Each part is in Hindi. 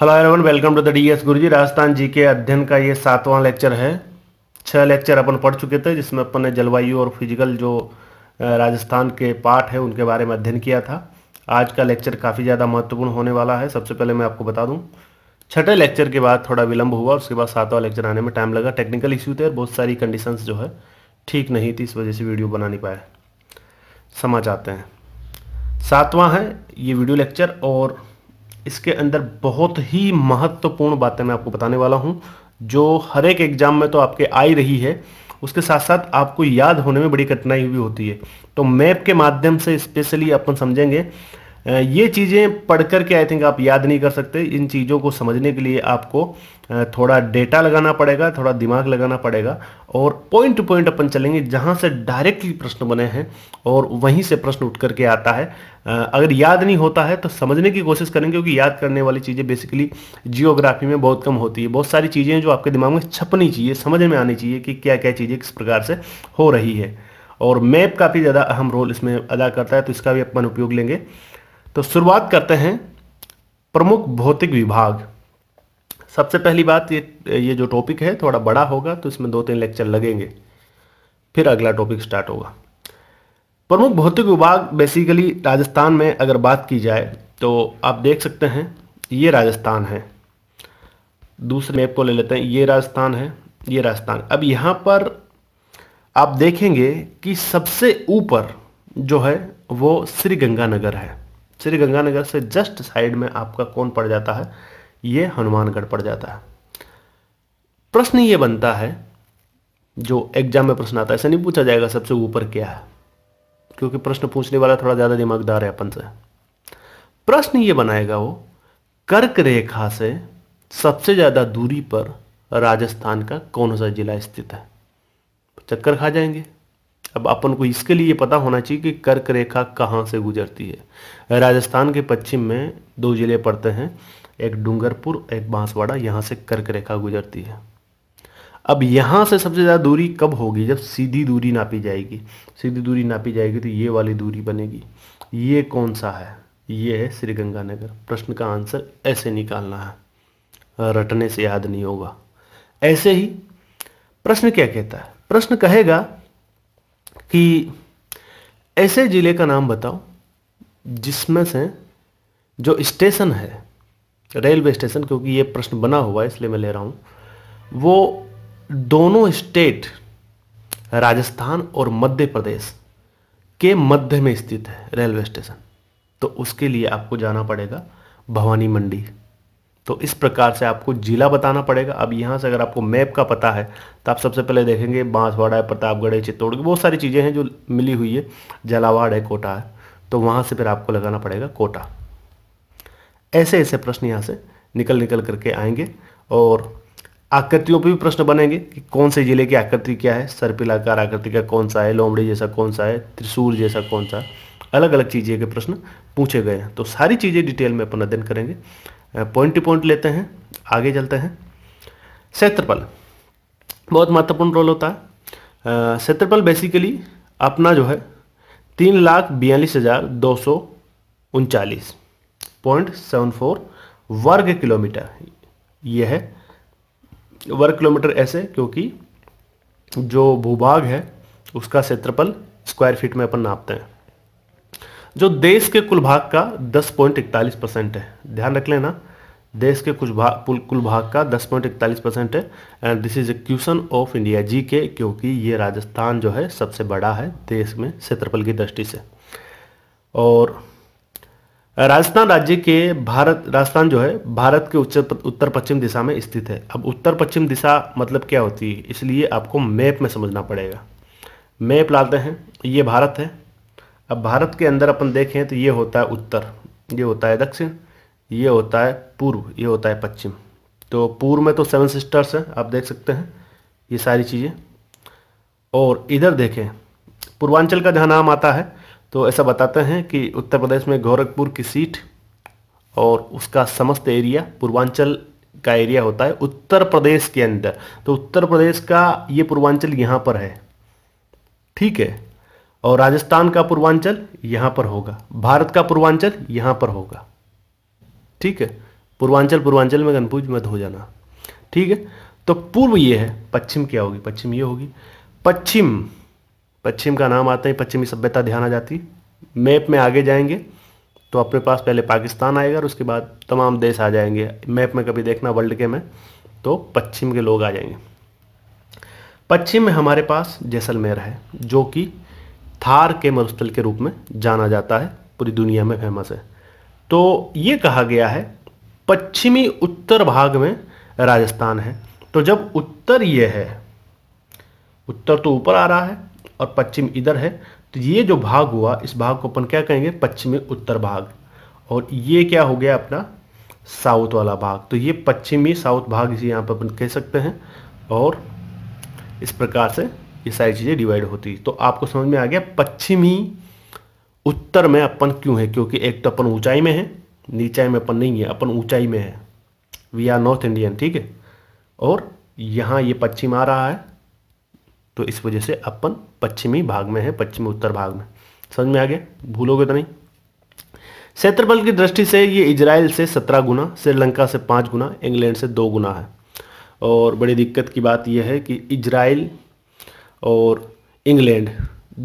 hello everyone welcome to the D S Guruji Rajasthan G K अध्ययन का ये सातवां लेक्चर है छह लेक्चर अपन पढ़ चुके थे जिसमें अपन ने जलवायु और फिजिकल जो राजस्थान के पार्ट है उनके बारे में अध्ययन किया था आज का लेक्चर काफ़ी ज़्यादा महत्वपूर्ण होने वाला है सबसे पहले मैं आपको बता दूँ छठे लेक्चर के बाद थोड़ा विलंब हुआ उसके बाद सातवां लेक्चर आने में टाइम लगा टेक्निकल इश्यू थे और बहुत सारी कंडीशंस जो है ठीक नहीं थी इस वजह से वीडियो बना नहीं पाए समझ आते हैं सातवां है ये वीडियो लेक्चर और इसके अंदर बहुत ही महत्वपूर्ण बातें मैं आपको बताने वाला हूँ जो हर एक एग्ज़ाम में तो आपके आ ही रही है उसके साथ साथ आपको याद होने में बड़ी कठिनाई भी होती है तो मैप के माध्यम से स्पेशली अपन समझेंगे ये चीज़ें पढ़ कर के आई थिंक आप याद नहीं कर सकते इन चीज़ों को समझने के लिए आपको थोड़ा डेटा लगाना पड़ेगा थोड़ा दिमाग लगाना पड़ेगा और पॉइंट टू पॉइंट अपन चलेंगे जहाँ से डायरेक्टली प्रश्न बने हैं और वहीं से प्रश्न उठ करके आता है अगर याद नहीं होता है तो समझने की कोशिश करेंगे क्योंकि याद करने वाली चीज़ें बेसिकली जियोग्राफी में बहुत कम होती है बहुत सारी चीज़ें जो आपके दिमाग में छपनी चाहिए समझ में आनी चाहिए कि क्या क्या चीज़ें किस प्रकार से हो रही है और मैप काफ़ी ज़्यादा अहम रोल इसमें अदा करता है तो इसका भी अपन उपयोग लेंगे तो शुरुआत करते हैं प्रमुख भौतिक विभाग सबसे पहली बात ये ये जो टॉपिक है थोड़ा बड़ा होगा तो इसमें दो तीन लेक्चर लगेंगे फिर अगला टॉपिक स्टार्ट होगा प्रमुख भौतिक विभाग बेसिकली राजस्थान में अगर बात की जाए तो आप देख सकते हैं ये राजस्थान है दूसरे मैप को ले लेते हैं ये राजस्थान है ये राजस्थान अब यहाँ पर आप देखेंगे कि सबसे ऊपर जो है वो श्री गंगानगर है श्री गंगानगर से जस्ट साइड में आपका कौन पड़ जाता है ये हनुमानगढ़ पड़ जाता है प्रश्न ये बनता है जो एग्जाम में प्रश्न आता है ऐसा नहीं पूछा जाएगा सबसे ऊपर क्या है क्योंकि प्रश्न पूछने वाला थोड़ा ज़्यादा दिमागदार है अपन से प्रश्न ये बनाएगा वो कर्क रेखा से सबसे ज़्यादा दूरी पर राजस्थान का कौन सा जिला स्थित है चक्कर खा जाएंगे अब अपन को इसके लिए पता होना चाहिए कि कर्क रेखा कहाँ से गुजरती है राजस्थान के पश्चिम में दो जिले पड़ते हैं एक डूंगरपुर एक बांसवाड़ा यहाँ से कर्क रेखा गुजरती है अब यहाँ से सबसे ज़्यादा दूरी कब होगी जब सीधी दूरी नापी जाएगी सीधी दूरी नापी जाएगी तो ये वाली दूरी बनेगी ये कौन सा है ये है श्रीगंगानगर प्रश्न का आंसर ऐसे निकालना है रटने से याद नहीं होगा ऐसे ही प्रश्न क्या कहता है प्रश्न कहेगा कि ऐसे ज़िले का नाम बताओ जिसमें से जो स्टेशन है रेलवे स्टेशन क्योंकि ये प्रश्न बना हुआ है इसलिए मैं ले रहा हूँ वो दोनों स्टेट राजस्थान और मध्य प्रदेश के मध्य में स्थित है रेलवे स्टेशन तो उसके लिए आपको जाना पड़ेगा भवानी मंडी तो इस प्रकार से आपको ज़िला बताना पड़ेगा अब यहाँ से अगर आपको मैप का पता है तो आप सबसे पहले देखेंगे बांसवाड़ा है प्रतापगढ़ है चित्तौड़ बहुत सारी चीज़ें हैं जो मिली हुई है झलावाड़ है कोटा है तो वहाँ से फिर आपको लगाना पड़ेगा कोटा ऐसे ऐसे प्रश्न यहाँ से निकल निकल करके आएंगे और आकृतियों पर भी प्रश्न बनेंगे कि कौन से ज़िले की आकृति क्या है सर्पिलाकार आकृति का कौन सा है लोमड़ी जैसा कौन सा है त्रिशूर जैसा कौन सा है अलग अलग चीज़ें के प्रश्न पूछे गए हैं तो सारी चीज़ें डिटेल में अपन अध्ययन करेंगे पॉइंट टू पॉइंट लेते हैं आगे चलते हैं क्षेत्रफल बहुत महत्वपूर्ण रोल होता है क्षेत्रफल बेसिकली अपना जो है तीन लाख बयालीस हज़ार दो सौ उनचालीस पॉइंट सेवन फोर वर्ग किलोमीटर यह है वर्ग किलोमीटर ऐसे क्योंकि जो भूभाग है उसका क्षेत्रफल स्क्वायर फीट में अपन नापते हैं जो देश के कुल भाग का दस पॉइंट इकतालीस परसेंट है ध्यान रख लेना देश के कुछ भाग कुल भाग का दस पॉइंट इकतालीस परसेंट है and this is a question of India G K क्योंकि ये राजस्थान जो है सबसे बड़ा है देश में क्षेत्रफल की दृष्टि से और राजस्थान राज्य के भारत राजस्थान जो है भारत के उच्च उत्तर पश्चिम दिशा में स्थित है अब उत्तर पश्चिम दिशा मतलब क्या होती है इसलिए आपको मैप में समझना पड़ेगा मैप लाते हैं ये भारत है अब भारत के अंदर अपन देखें तो ये होता है उत्तर ये होता है दक्षिण ये होता है पूर्व ये होता है पश्चिम तो पूर्व में तो सेवन सिस्टर्स हैं आप देख सकते हैं ये सारी चीज़ें और इधर देखें पूर्वांचल का जहाँ नाम आता है तो ऐसा बताते हैं कि उत्तर प्रदेश में गोरखपुर की सीट और उसका समस्त एरिया पूर्वांचल का एरिया होता है उत्तर प्रदेश के अंदर तो उत्तर प्रदेश का ये पूर्वांचल यहाँ पर है ठीक है और राजस्थान का पूर्वांचल यहां पर होगा भारत का पूर्वांचल यहां पर होगा ठीक है पूर्वांचल पूर्वांचल में कन्फ्यूज मत हो जाना ठीक है तो पूर्व ये है पश्चिम क्या होगी पश्चिम ये होगी पश्चिम पश्चिम का नाम आता है पश्चिमी सभ्यता ध्यान आ जाती मैप में आगे जाएंगे तो अपने पास पहले पाकिस्तान आएगा और उसके बाद तमाम देश आ जाएंगे मैप में कभी देखना वर्ल्ड के में तो पश्चिम के लोग आ जाएंगे पश्चिम में हमारे पास जैसलमेर है जो कि थार के मरुस्थल के रूप में जाना जाता है पूरी दुनिया में फेमस है तो ये कहा गया है पश्चिमी उत्तर भाग में राजस्थान है तो जब उत्तर ये है उत्तर तो ऊपर आ रहा है और पश्चिम इधर है तो ये जो भाग हुआ इस भाग को अपन क्या कहेंगे पश्चिमी उत्तर भाग और ये क्या हो गया अपना साउथ वाला भाग तो ये पश्चिमी साउथ भाग इसे यहाँ पर अपन कह सकते हैं और इस प्रकार से ये सारी चीज़ें डिवाइड होती तो आपको समझ में आ गया पश्चिमी उत्तर में अपन क्यों है क्योंकि एक तो अपन ऊंचाई में है नीचाई में अपन नहीं है अपन ऊंचाई में है वी आर नॉर्थ इंडियन ठीक है और यहाँ ये पश्चिम आ रहा है तो इस वजह से अपन पश्चिमी भाग में है पश्चिमी उत्तर भाग में समझ में आ गया भूलोगे तो नहीं क्षेत्रफल की दृष्टि से ये इजराइल से सत्रह गुना श्रीलंका से पाँच गुना इंग्लैंड से दो गुना है और बड़ी दिक्कत की बात यह है कि इजराइल और इंग्लैंड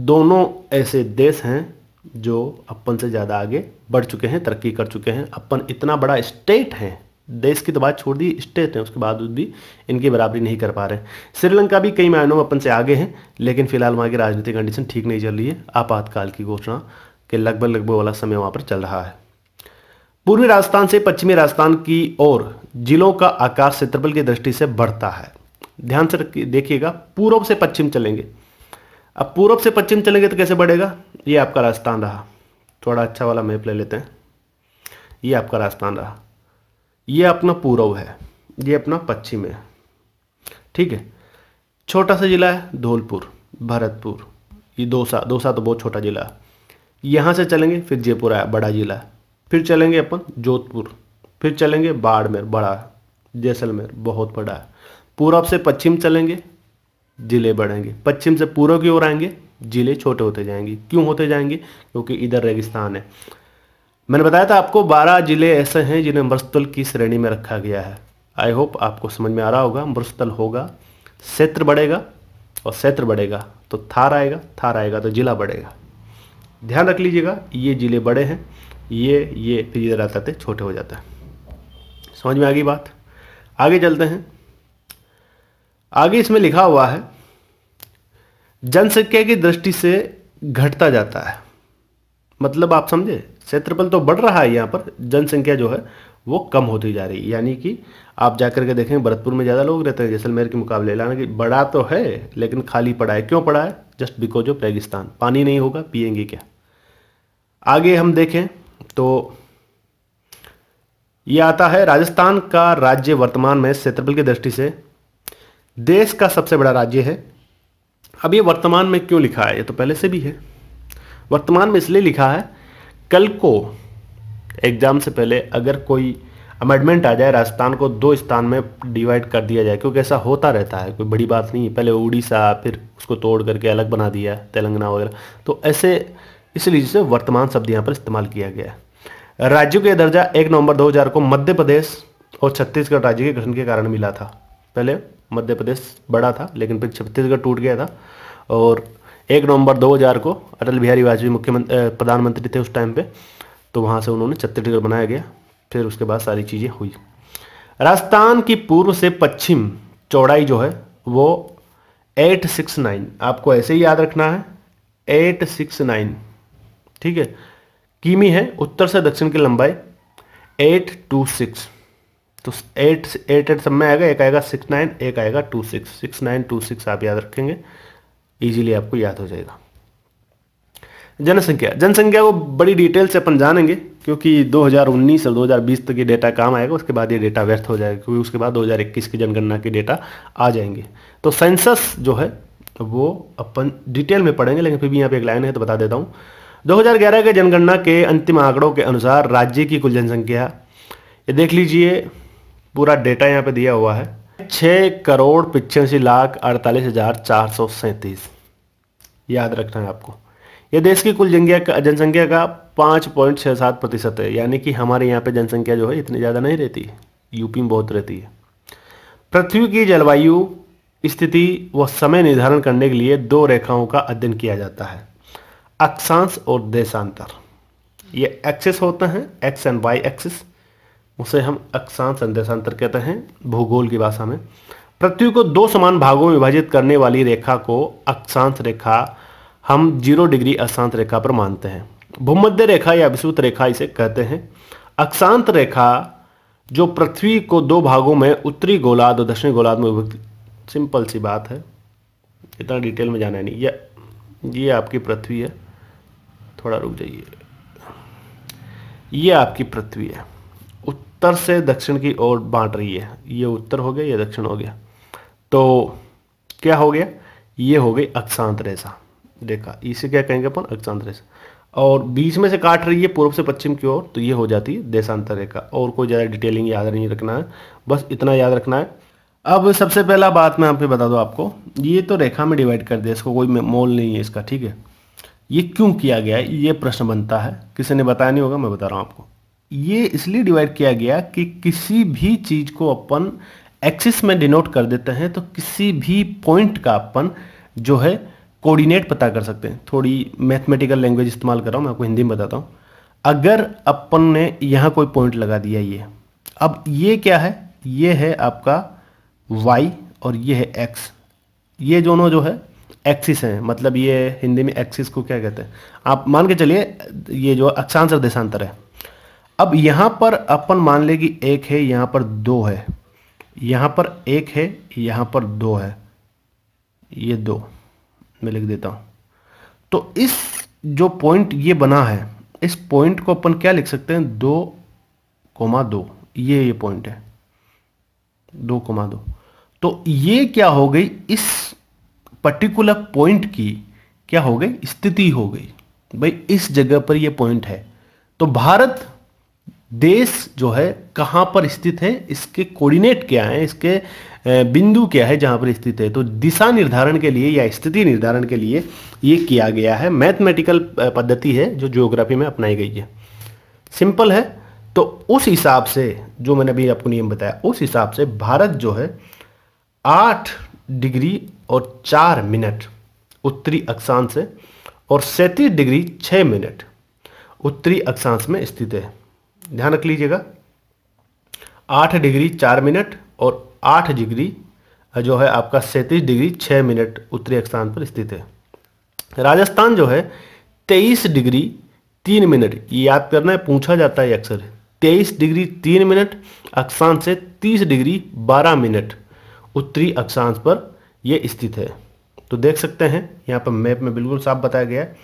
दोनों ऐसे देश हैं जो अपन से ज़्यादा आगे बढ़ चुके हैं तरक्की कर चुके हैं अपन इतना बड़ा स्टेट है देश की तो बात छोड़ दी स्टेट है उसके बाद भी इनकी बराबरी नहीं कर पा रहे श्रीलंका भी कई मायनों में अपन से आगे हैं लेकिन फिलहाल वहाँ की राजनीतिक कंडीशन ठीक नहीं चल रही है आपातकाल की घोषणा के लगभग लगभग वाला समय वहाँ पर चल रहा है पूर्वी राजस्थान से पश्चिमी राजस्थान की ओर जिलों का आकार क्षेत्रफल की दृष्टि से बढ़ता है ध्यान से देखिएगा पूर्व से पश्चिम चलेंगे अब पूर्व से पश्चिम चलेंगे तो कैसे बढ़ेगा ये आपका राजस्थान रहा थोड़ा अच्छा वाला मैप ले लेते हैं ये आपका राजस्थान रहा ये अपना पूर्व है ये अपना पश्चिम है ठीक है छोटा सा ज़िला है धौलपुर भरतपुर ये दोसा दोसा तो बहुत छोटा ज़िला है यहाँ से चलेंगे फिर जयपुर आया बड़ा ज़िला है फिर चलेंगे अपन जोधपुर फिर चलेंगे बाड़मेर बड़ा जैसलमेर बहुत बड़ा है पूरब से पश्चिम चलेंगे ज़िले बढ़ेंगे पश्चिम से पूर्व की ओर आएंगे ज़िले छोटे होते जाएंगे क्यों होते जाएंगे क्योंकि इधर रेगिस्तान है मैंने बताया था आपको 12 ज़िले ऐसे हैं जिन्हें मरुस्थल की श्रेणी में रखा गया है आई होप आपको समझ में आ रहा होगा मरुस्थल होगा क्षेत्र बढ़ेगा और क्षेत्र बढ़ेगा तो थार आएगा थार आएगा तो ज़िला बढ़ेगा ध्यान रख लीजिएगा ये ज़िले बड़े हैं ये ये फिर इधर आते छोटे हो जाते हैं समझ में आ गई बात आगे चलते हैं आगे इसमें लिखा हुआ है जनसंख्या की दृष्टि से घटता जाता है मतलब आप समझे क्षेत्रफल तो बढ़ रहा है यहाँ पर जनसंख्या जो है वो कम होती जा रही है यानी कि आप जाकर के देखें भरतपुर में ज़्यादा लोग रहते हैं जैसलमेर के मुकाबले हालांकि बड़ा तो है लेकिन खाली पड़ा है क्यों पड़ा है जस्ट बिकॉज ऑफ रेगिस्तान पानी नहीं होगा पियेंगे क्या आगे हम देखें तो ये आता है राजस्थान का राज्य वर्तमान में क्षेत्रफल की दृष्टि से देश का सबसे बड़ा राज्य है अब ये वर्तमान में क्यों लिखा है ये तो पहले से भी है वर्तमान में इसलिए लिखा है कल को एग्ज़ाम से पहले अगर कोई अमेंडमेंट आ जाए राजस्थान को दो स्थान में डिवाइड कर दिया जाए क्योंकि ऐसा होता रहता है कोई बड़ी बात नहीं है पहले उड़ीसा फिर उसको तोड़ करके अलग बना दिया तेलंगाना वगैरह तो ऐसे इसलिए जिसे वर्तमान शब्द यहाँ पर इस्तेमाल किया गया है राज्यों का दर्जा एक नवंबर 2000 को मध्य प्रदेश और छत्तीसगढ़ राज्य के गठन के कारण मिला था पहले मध्य प्रदेश बड़ा था लेकिन फिर छत्तीसगढ़ टूट गया था और एक नवंबर 2000 को अटल बिहारी वाजपेयी मुख्यमंत्री प्रधानमंत्री थे उस टाइम पे तो वहाँ से उन्होंने छत्तीसगढ़ बनाया गया फिर उसके बाद सारी चीज़ें हुई राजस्थान की पूर्व से पश्चिम चौड़ाई जो है वो 869 आपको ऐसे ही याद रखना है 869 ठीक है किमी है उत्तर से दक्षिण की लंबाई 826 तो एट एट एट सब में आएगा एक आएगा सिक्स नाइन एक आएगा two six six nine two six आप याद रखेंगे इजीली आपको याद हो जाएगा जनसंख्या जनसंख्या को बड़ी डिटेल से अपन जानेंगे क्योंकि 2019 और 2020 तक ये डेटा काम आएगा उसके बाद ये डेटा व्यर्थ हो जाएगा क्योंकि उसके बाद 2021 की जनगणना के डेटा आ जाएंगे तो सेंसस जो है वो अपन डिटेल में पढ़ेंगे लेकिन फिर भी यहाँ पे एक लाइन है तो बता देता हूँ दो के जनगणना के अंतिम आंकड़ों के अनुसार राज्य की कुल जनसंख्या ये देख लीजिए पूरा डेटा यहाँ पे दिया हुआ है छः करोड़ पिचासी लाख अड़तालीस हज़ार चार सौ सैंतीस याद रखना है आपको ये देश की कुल जनसंख्या जनसंख्या का पाँच पॉइंट छः सात प्रतिशत है यानी कि हमारे यहाँ पे जनसंख्या जो है इतनी ज़्यादा नहीं रहती है यूपी में बहुत रहती है पृथ्वी की जलवायु स्थिति व समय निर्धारण करने के लिए दो रेखाओं का अध्ययन किया जाता है अक्षांश और देशांतर ये एक्सेस होते हैं एक्स एंड वाई एक्सेस उसे हम अक्षांश संदेशांतर कहते हैं भूगोल की भाषा में पृथ्वी को दो समान भागों में विभाजित करने वाली रेखा को अक्षांश रेखा हम जीरो डिग्री अशांत रेखा पर मानते हैं भूमध्य रेखा या विस्तृत रेखा इसे कहते हैं अक्षांत रेखा जो पृथ्वी को दो भागों में उत्तरी गोलाद और दक्षिणी गोलाद में विभक्त सिंपल सी बात है इतना डिटेल में जाना नहीं ये ये आपकी पृथ्वी है थोड़ा रुक जाइए ये आपकी पृथ्वी है उत्तर से दक्षिण की ओर बांट रही है ये उत्तर हो गया ये दक्षिण हो गया तो क्या हो गया ये हो गई अक्षांत रेखा देखा इसे क्या कहेंगे अपन अक्षांत रेसा और बीच में से काट रही है पूर्व से पश्चिम की ओर तो ये हो जाती है देशांतर रेखा और कोई ज़्यादा डिटेलिंग याद नहीं रखना है बस इतना याद रखना है अब सबसे पहला बात मैं आपको बता दूँ आपको ये तो रेखा में डिवाइड कर दिया इसको कोई मोल नहीं है इसका ठीक है ये क्यों किया गया है ये प्रश्न बनता है किसी ने बताया नहीं होगा मैं बता रहा हूँ आपको ये इसलिए डिवाइड किया गया कि किसी भी चीज़ को अपन एक्सिस में डिनोट कर देते हैं तो किसी भी पॉइंट का अपन जो है कोऑर्डिनेट पता कर सकते हैं थोड़ी मैथमेटिकल लैंग्वेज इस्तेमाल कर रहा हूँ मैं आपको हिंदी में बताता हूँ अगर अपन ने यहाँ कोई पॉइंट लगा दिया ये अब ये क्या है ये है आपका वाई और ये है एक्स ये दोनों जो है एक्सिस हैं मतलब ये हिंदी में एक्सिस को क्या कहते हैं आप मान के चलिए ये जो अक्षांश और देशांतर है अब यहाँ पर अपन मान ले कि एक है यहाँ पर दो है यहाँ पर एक है यहाँ पर दो है ये दो मैं लिख देता हूँ तो इस जो पॉइंट ये बना है इस पॉइंट को अपन क्या लिख सकते हैं दो कोमा दो ये ये पॉइंट है दो कोमा दो तो ये क्या हो गई इस पर्टिकुलर पॉइंट की क्या हो गई स्थिति हो गई भाई इस जगह पर ये पॉइंट है तो भारत देश जो है कहाँ पर स्थित है इसके कोऑर्डिनेट क्या है इसके बिंदु क्या है जहाँ पर स्थित है तो दिशा निर्धारण के लिए या स्थिति निर्धारण के लिए ये किया गया है मैथमेटिकल पद्धति है जो जियोग्राफी में अपनाई गई है सिंपल है तो उस हिसाब से जो मैंने अभी आपको नियम बताया उस हिसाब से भारत जो है आठ डिग्री और चार मिनट उत्तरी अक्षांश से और सैंतीस डिग्री छः मिनट उत्तरी अक्षांश में स्थित है ध्यान रख लीजिएगा आठ डिग्री चार मिनट और आठ डिग्री जो है आपका सैंतीस डिग्री छः मिनट उत्तरी स्थान पर स्थित है राजस्थान जो है तेईस डिग्री तीन मिनट ये याद करना है पूछा जाता है अक्सर तेईस डिग्री तीन मिनट अक्षांश से तीस डिग्री बारह मिनट उत्तरी अक्षांश पर यह स्थित है तो देख सकते हैं यहाँ पर मैप में बिल्कुल साफ बताया गया है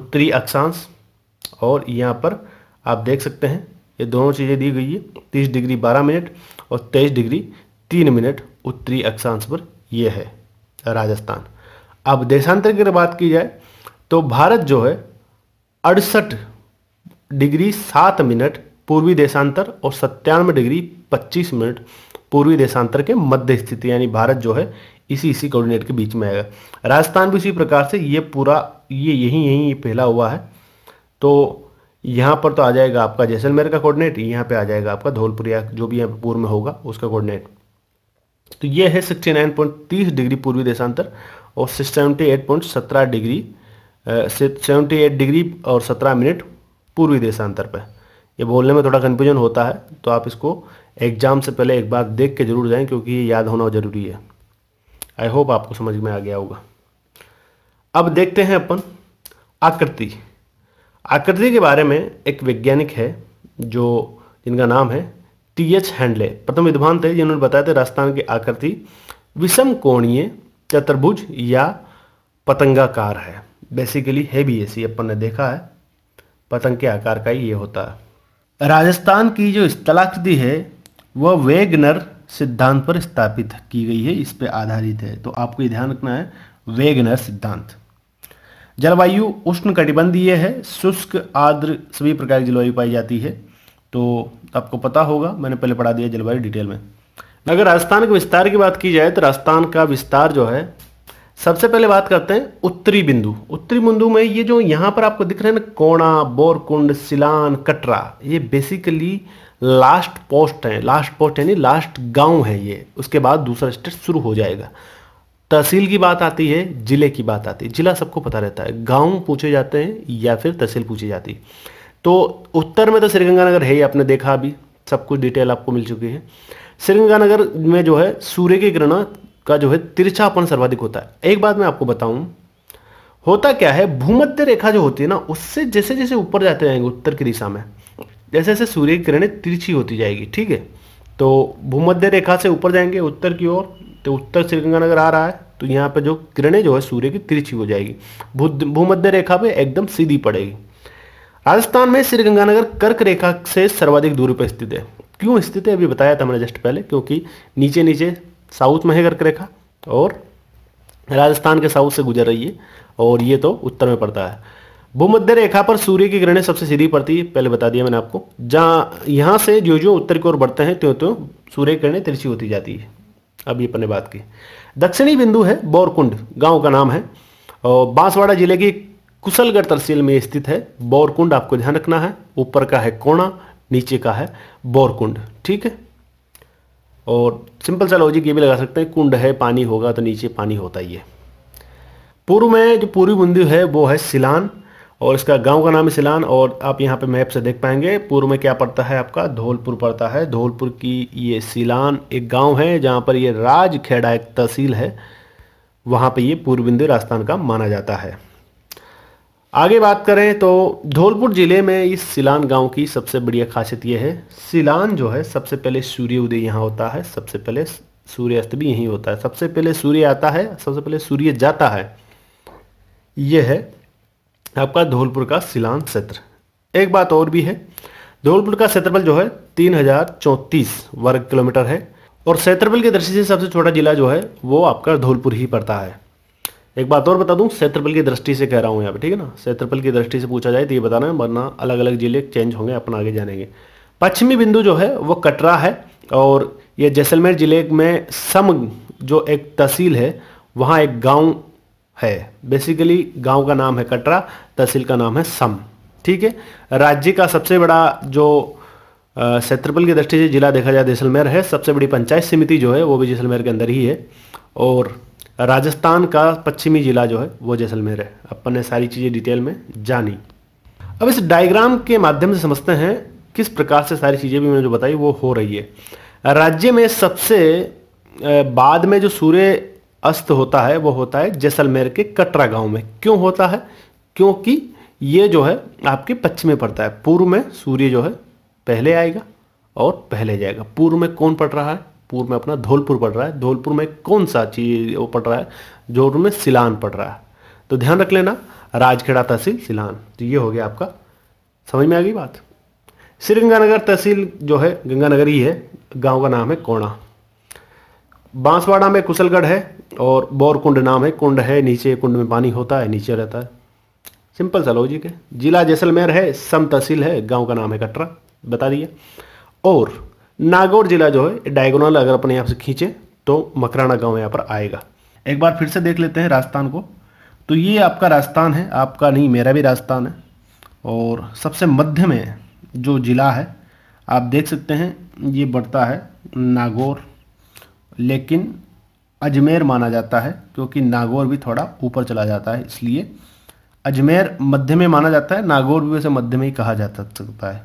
उत्तरी अक्षांश और यहाँ पर आप देख सकते हैं ये दोनों चीज़ें दी गई है तीस डिग्री बारह मिनट और तेईस डिग्री तीन मिनट उत्तरी अक्षांश पर यह है राजस्थान अब देशांतर की बात की जाए तो भारत जो है अड़सठ डिग्री सात मिनट पूर्वी देशांतर और सत्तानवे डिग्री पच्चीस मिनट पूर्वी देशांतर के मध्य स्थिति यानी भारत जो है इसी इसी कोऑर्डिनेट के बीच में आएगा राजस्थान भी इसी प्रकार से ये पूरा ये यहीं यहीं फैला हुआ है तो यहाँ पर तो आ जाएगा आपका जैसलमेर का कोऑर्डिनेट यहाँ पे आ जाएगा आपका धौलपुर या जो भी यहाँ पूर्व में होगा उसका कोऑर्डिनेट तो ये है 69.30 डिग्री पूर्वी देशांतर और 78.17 डिग्री सेवेंटी एट डिग्री और 17 मिनट पूर्वी देशांतर पर ये बोलने में थोड़ा कन्फ्यूजन होता है तो आप इसको एग्जाम से पहले एक बार देख के जरूर जाएँ क्योंकि ये याद होना ज़रूरी है आई होप आपको समझ में आ गया होगा अब देखते हैं अपन आकृति आकृति के बारे में एक वैज्ञानिक है जो जिनका नाम है टी एच हैंडले प्रथम विद्वान थे जिन्होंने बताया था राजस्थान की आकृति विषम कोणीय चतुर्भुज या पतंगाकार है बेसिकली है भी ऐसी अपन ने देखा है पतंग के आकार का ही ये होता है राजस्थान की जो स्थलाकृति है वह वेगनर सिद्धांत पर स्थापित की गई है इस पर आधारित है तो आपको ये ध्यान रखना है वेगनर सिद्धांत जलवायु उष्ण कटिबंधीय है शुष्क आर्द्र सभी प्रकार की जलवायु पाई जाती है तो आपको पता होगा मैंने पहले पढ़ा दिया जलवायु डिटेल में अगर राजस्थान के विस्तार की बात की जाए तो राजस्थान का विस्तार जो है सबसे पहले बात करते हैं उत्तरी बिंदु उत्तरी बिंदु में ये जो यहाँ पर आपको दिख रहे हैं ना कोणा बोरकुंड सिलान कटरा ये बेसिकली लास्ट पोस्ट है लास्ट पोस्ट यानी लास्ट गांव है ये उसके बाद दूसरा स्टेट शुरू हो जाएगा तहसील की बात आती है ज़िले की बात आती है ज़िला सबको पता रहता है गांव पूछे जाते हैं या फिर तहसील पूछी जाती है तो उत्तर में तो श्रीगंगानगर है ही आपने देखा अभी सब कुछ डिटेल आपको मिल चुकी है श्रीगंगानगर में जो है सूर्य की ग्रहण का जो है तिरछापन सर्वाधिक होता है एक बात मैं आपको बताऊं होता क्या है भूमध्य रेखा जो होती है ना उससे जैसे जैसे ऊपर जाते जाएंगे उत्तर की दिशा में जैसे जैसे सूर्य की किरणें तिरछी होती जाएगी ठीक है तो भूमध्य रेखा से ऊपर जाएंगे उत्तर की ओर तो उत्तर से गंगा नगर आ रहा है तो यहाँ पर जो किरणें जो है सूर्य की तिरछी हो जाएगी भूमध्य रेखा पे एकदम सीधी पड़ेगी राजस्थान में श्रीगंगानगर कर्क रेखा से सर्वाधिक दूरी पर स्थित है क्यों स्थित है अभी बताया था मैंने जस्ट पहले क्योंकि नीचे नीचे साउथ में है कर्क रेखा और राजस्थान के साउथ से गुजर रही है और ये तो उत्तर में पड़ता है भूमध्य रेखा पर सूर्य की किरणें सबसे सीधी पड़ती है पहले बता दिया मैंने आपको जहाँ यहाँ से जो जो उत्तर की ओर बढ़ते हैं त्यों त्यों सूर्य किरणें तिरछी होती जाती है अभी अपने बात की दक्षिणी बिंदु है बौरकुंड गांव का नाम है और बांसवाड़ा जिले की कुशलगढ़ तहसील में स्थित है बौरकुंड आपको ध्यान रखना है ऊपर का है कोणा नीचे का है बौरकुंड ठीक है और सिंपल सा लॉजिक ये भी लगा सकते हैं कुंड है पानी होगा तो नीचे पानी होता ही है पूर्व में जो पूर्वी बिंदु है वो है सिलान और इसका गांव का नाम है सिलान और आप यहाँ पे मैप से देख पाएंगे पूर्व में क्या पड़ता है आपका धौलपुर पड़ता है धौलपुर की ये सिलान एक गांव है जहाँ पर ये राजखेड़ा एक तहसील है वहाँ पे ये पूर्व राजस्थान का माना जाता है आगे बात करें तो धौलपुर ज़िले में इस सिलान गांव की सबसे बढ़िया खासियत ये है सिलान जो है सबसे पहले सूर्य उदय यहाँ होता है सबसे पहले सूर्यास्त भी यहीं होता है सबसे पहले सूर्य आता है सबसे पहले सूर्य जाता है यह है आपका धौलपुर का सिलान क्षेत्र एक बात और भी है धौलपुर का क्षेत्रफल जो है तीन हजार वर्ग किलोमीटर है और क्षेत्रफल की दृष्टि से सबसे छोटा जिला जो है वो आपका धौलपुर ही पड़ता है एक बात और बता दूं क्षेत्रफल की दृष्टि से कह रहा हूँ यहाँ पे ठीक है ना क्षेत्रफल की दृष्टि से पूछा जाए तो ये बताना है वरना अलग अलग जिले चेंज होंगे अपन आगे जानेंगे पश्चिमी बिंदु जो है वो कटरा है और ये जैसलमेर जिले में सम जो एक तहसील है वहाँ एक गाँव है बेसिकली गांव का नाम है कटरा तहसील का नाम है सम ठीक है राज्य का सबसे बड़ा जो क्षेत्रफल की दृष्टि से जिला देखा जाए जैसलमेर है सबसे बड़ी पंचायत समिति जो है वो भी जैसलमेर के अंदर ही है और राजस्थान का पश्चिमी जिला जो है वो जैसलमेर है अपन ने सारी चीज़ें डिटेल में जानी अब इस डायग्राम के माध्यम से समझते हैं किस प्रकार से सारी चीज़ें भी मैंने जो बताई वो हो रही है राज्य में सबसे बाद में जो सूर्य अस्त होता है वो होता है जैसलमेर के कटरा गांव में क्यों होता है क्योंकि ये जो है आपके पश्चिम में पड़ता है पूर्व में सूर्य जो है पहले आएगा और पहले जाएगा पूर्व में कौन पड़ रहा है पूर्व में अपना धौलपुर पड़ रहा है धौलपुर में कौन सा चीज वो पड़ रहा है जोधपुर में सिलान पड़ रहा है तो ध्यान रख लेना राजखेड़ा तहसील सिलान तो ये हो गया आपका समझ में आ गई बात श्रीगंगानगर तहसील जो है गंगानगर ही है गांव का नाम है कोणा बांसवाड़ा में कुशलगढ़ है और बौर कुंड नाम है कुंड है नीचे कुंड में पानी होता है नीचे रहता है सिंपल सा लॉजिक है जिला जैसलमेर है सम तहसील है गांव का नाम है कटरा बता दिया और नागौर जिला जो है डायगोनल अगर अपने यहाँ से खींचे तो मकराना गांव यहाँ पर आएगा एक बार फिर से देख लेते हैं राजस्थान को तो ये आपका राजस्थान है आपका नहीं मेरा भी राजस्थान है और सबसे मध्य में जो ज़िला है आप देख सकते हैं ये बढ़ता है नागौर लेकिन अजमेर माना जाता है क्योंकि नागौर भी थोड़ा ऊपर चला जाता है इसलिए अजमेर मध्य में माना जाता है नागौर भी वैसे मध्य में ही कहा जा सकता है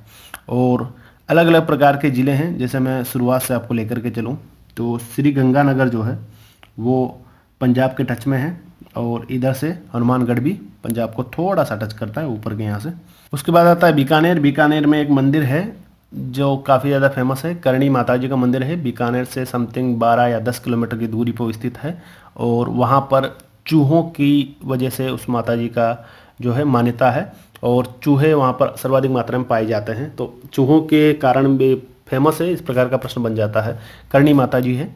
और अलग अलग प्रकार के ज़िले हैं जैसे मैं शुरुआत से आपको लेकर के चलूँ तो श्री गंगानगर जो है वो पंजाब के टच में है और इधर से हनुमानगढ़ भी पंजाब को थोड़ा सा टच करता है ऊपर के यहाँ से उसके बाद आता है बीकानेर बीकानेर में एक मंदिर है जो काफ़ी ज़्यादा फेमस है करणी माता जी का मंदिर है बीकानेर से समथिंग 12 या 10 किलोमीटर की दूरी पर स्थित है और वहाँ पर चूहों की वजह से उस माता जी का जो है मान्यता है और चूहे वहाँ पर सर्वाधिक मात्रा में पाए जाते हैं तो चूहों के कारण भी फेमस है इस प्रकार का प्रश्न बन जाता है करणी माता जी है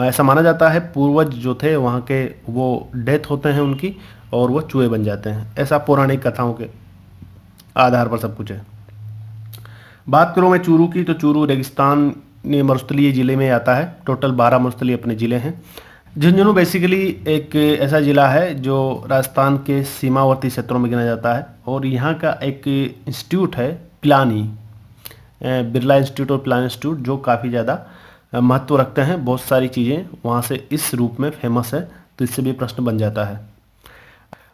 ऐसा माना जाता है पूर्वज जो थे वहाँ के वो डेथ होते हैं उनकी और वो चूहे बन जाते हैं ऐसा पौराणिक कथाओं के आधार पर सब कुछ है बात करूँ मैं चूरू की तो चूरू रेगिस्तान ने मरुस्थलीय ज़िले में आता है टोटल बारह मरुस्थली अपने ज़िले हैं झुंझुनू बेसिकली एक ऐसा ज़िला है जो राजस्थान के सीमावर्ती क्षेत्रों में गिना जाता है और यहाँ का एक इंस्टीट्यूट है प्लानी बिरला इंस्टीट्यूट और प्लान इंस्टीट्यूट जो काफ़ी ज़्यादा महत्व रखते हैं बहुत सारी चीज़ें वहाँ से इस रूप में फेमस है तो इससे भी प्रश्न बन जाता है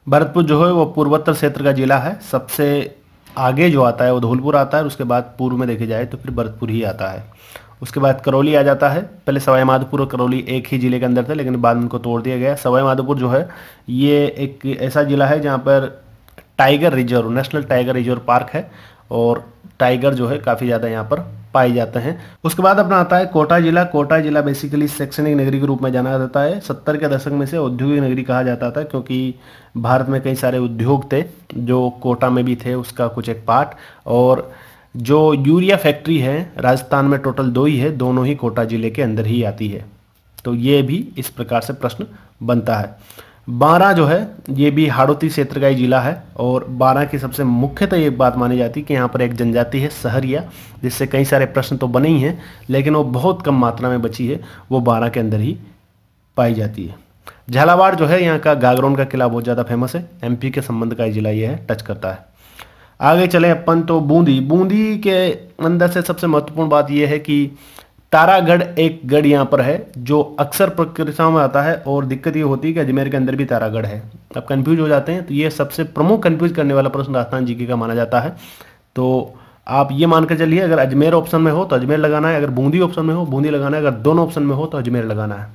भरतपुर जो है वो पूर्वोत्तर क्षेत्र का ज़िला है सबसे आगे जो आता है वो धौलपुर आता है उसके बाद पूर्व में देखे जाए तो फिर भरतपुर ही आता है उसके बाद करौली आ जाता है पहले सवाई माधोपुर और करौली एक ही ज़िले के अंदर थे लेकिन बाद में उनको तोड़ दिया गया सवाई माधोपुर जो है ये एक ऐसा ज़िला है जहाँ पर tiger reserve national tiger reserve park है और टाइगर जो है काफ़ी ज़्यादा यहाँ पर पाए जाते हैं उसके बाद अपना आता है कोटा जिला कोटा जिला बेसिकली शैक्षणिक नगरी के रूप में जाना जाता है सत्तर के दशक में से औद्योगिक नगरी कहा जाता था क्योंकि भारत में कई सारे उद्योग थे जो कोटा में भी थे उसका कुछ एक पार्ट और जो यूरिया फैक्ट्री है राजस्थान में टोटल दो ही है दोनों ही कोटा जिले के अंदर ही आती है तो ये भी इस प्रकार से प्रश्न बनता है बारा जो है ये भी हाड़ोती क्षेत्र का ही जिला है और बारा की सबसे मुख्यतः ये बात मानी जाती है कि यहाँ पर एक जनजाति है सहरिया जिससे कई सारे प्रश्न तो बने ही हैं लेकिन वो बहुत कम मात्रा में बची है वो बारा के अंदर ही पाई जाती है झालावाड़ जो है यहाँ का गागरौन का किला बहुत ज़्यादा फेमस है एमपी के संबंध का जिला ये है टच करता है आगे चले अपन तो बूंदी बूंदी के अंदर से सबसे महत्वपूर्ण बात यह है कि तारागढ़ एक गढ़ यहाँ पर है जो अक्सर प्रक्रियाओं में आता है और दिक्कत ये होती है कि अजमेर के अंदर भी तारागढ़ है अब कन्फ्यूज हो जाते हैं तो ये सबसे प्रमुख कन्फ्यूज करने वाला प्रश्न राजस्थान जीके का माना जाता है तो आप ये मानकर चलिए अगर अजमेर ऑप्शन में हो तो अजमेर लगाना है अगर बूंदी ऑप्शन में हो बूंदी लगाना है अगर दोनों ऑप्शन में हो तो अजमेर लगाना है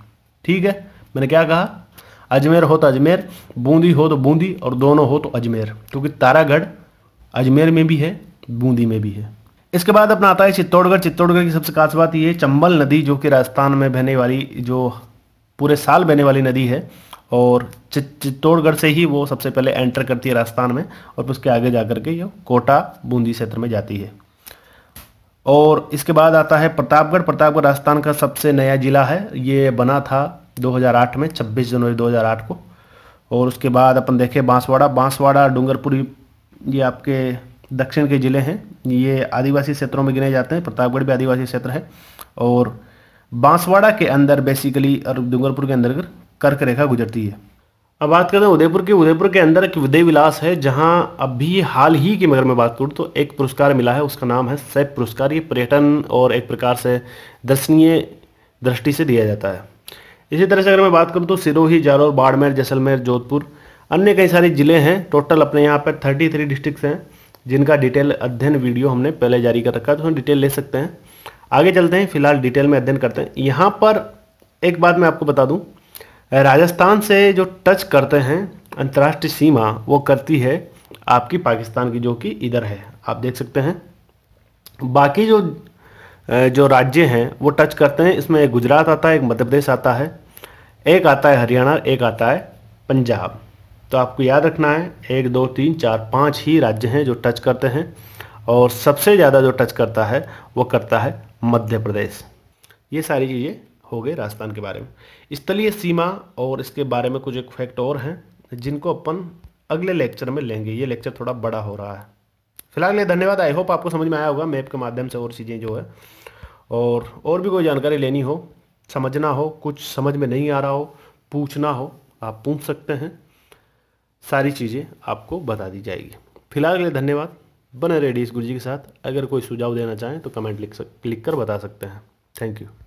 ठीक है मैंने क्या कहा अजमेर हो तो अजमेर बूंदी हो तो बूंदी और दोनों हो तो अजमेर क्योंकि तारागढ़ अजमेर में भी है बूंदी में भी है इसके बाद अपना आता है चित्तौड़गढ़ चित्तौड़गढ़ की सबसे खास बात यह चंबल नदी जो कि राजस्थान में बहने वाली जो पूरे साल बहने वाली नदी है और चित्तौड़गढ़ से ही वो सबसे पहले एंटर करती है राजस्थान में और उसके आगे जा कर के ये कोटा बूंदी क्षेत्र में जाती है और इसके बाद आता है प्रतापगढ़ प्रतापगढ़ राजस्थान का सबसे नया ज़िला है ये बना था 2008 में 26 जनवरी 2008 को और उसके बाद अपन देखें बांसवाड़ा बांसवाड़ा डूंगरपुरी ये आपके दक्षिण के ज़िले हैं ये आदिवासी क्षेत्रों में गिने जाते हैं प्रतापगढ़ भी आदिवासी क्षेत्र है और बांसवाड़ा के अंदर बेसिकली और डूंगरपुर के अंदर कर्क रेखा गुजरती है अब बात करते हैं उदयपुर की उदयपुर के अंदर एक विदय विलास है जहां अभी हाल ही की मगर मैं बात करूँ तो एक पुरस्कार मिला है उसका नाम है सैप पुरस्कार ये पर्यटन और एक प्रकार से दर्शनीय दृष्टि से दिया जाता है इसी तरह से अगर मैं बात करूँ तो सिरोही जालौर बाड़मेर जैसलमेर जोधपुर अन्य कई सारे ज़िले हैं टोटल अपने यहाँ पर थर्टी थ्री डिस्ट्रिक्ट हैं जिनका डिटेल अध्ययन वीडियो हमने पहले जारी कर रखा है तो उसमें डिटेल ले सकते हैं आगे चलते हैं फिलहाल डिटेल में अध्ययन करते हैं यहाँ पर एक बात मैं आपको बता दूँ राजस्थान से जो टच करते हैं अंतर्राष्ट्रीय सीमा वो करती है आपकी पाकिस्तान की जो कि इधर है आप देख सकते हैं बाकी जो जो राज्य हैं वो टच करते हैं इसमें एक गुजरात आता है एक मध्य प्रदेश आता है एक आता है हरियाणा एक आता है पंजाब तो आपको याद रखना है एक दो तीन चार पाँच ही राज्य हैं जो टच करते हैं और सबसे ज़्यादा जो टच करता है वो करता है मध्य प्रदेश ये सारी चीज़ें हो गई राजस्थान के बारे में स्थलीय सीमा और इसके बारे में कुछ एक फैक्ट और हैं जिनको अपन अगले लेक्चर में लेंगे ये लेक्चर थोड़ा बड़ा हो रहा है फिलहाल ये धन्यवाद आई होप आपको समझ में आया होगा मैप के माध्यम से और चीज़ें जो है और और भी कोई जानकारी लेनी हो समझना हो कुछ समझ में नहीं आ रहा हो पूछना हो आप पूछ सकते हैं सारी चीज़ें आपको बता दी जाएगी फिलहाल के लिए धन्यवाद बने रेडी इस गुरु जी के साथ अगर कोई सुझाव देना चाहें तो कमेंट लिख सक क्लिक कर बता सकते हैं थैंक यू